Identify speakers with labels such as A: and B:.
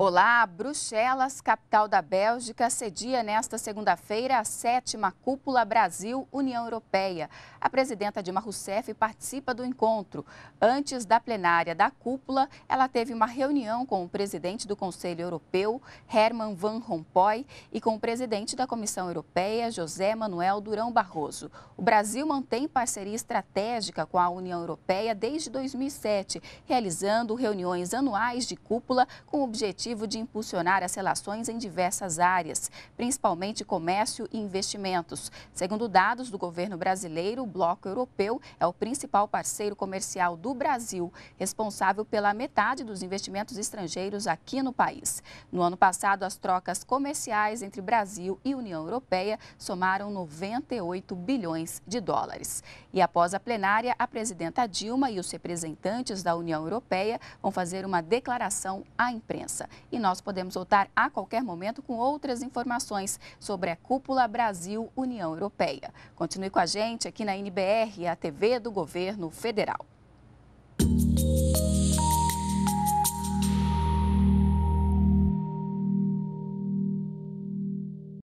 A: Olá, Bruxelas, capital da Bélgica, cedia nesta segunda-feira a sétima cúpula Brasil-União Europeia. A presidenta Dilma Rousseff participa do encontro. Antes da plenária da cúpula, ela teve uma reunião com o presidente do Conselho Europeu, Herman Van Rompuy, e com o presidente da Comissão Europeia, José Manuel Durão Barroso. O Brasil mantém parceria estratégica com a União Europeia desde 2007, realizando reuniões anuais de cúpula com o objetivo objetivo de impulsionar as relações em diversas áreas, principalmente comércio e investimentos. Segundo dados do governo brasileiro, o Bloco Europeu é o principal parceiro comercial do Brasil, responsável pela metade dos investimentos estrangeiros aqui no país. No ano passado, as trocas comerciais entre Brasil e União Europeia somaram 98 bilhões de dólares. E após a plenária, a presidenta Dilma e os representantes da União Europeia vão fazer uma declaração à imprensa e nós podemos voltar a qualquer momento com outras informações sobre a cúpula Brasil-União Europeia. Continue com a gente aqui na NBR, a TV do Governo Federal.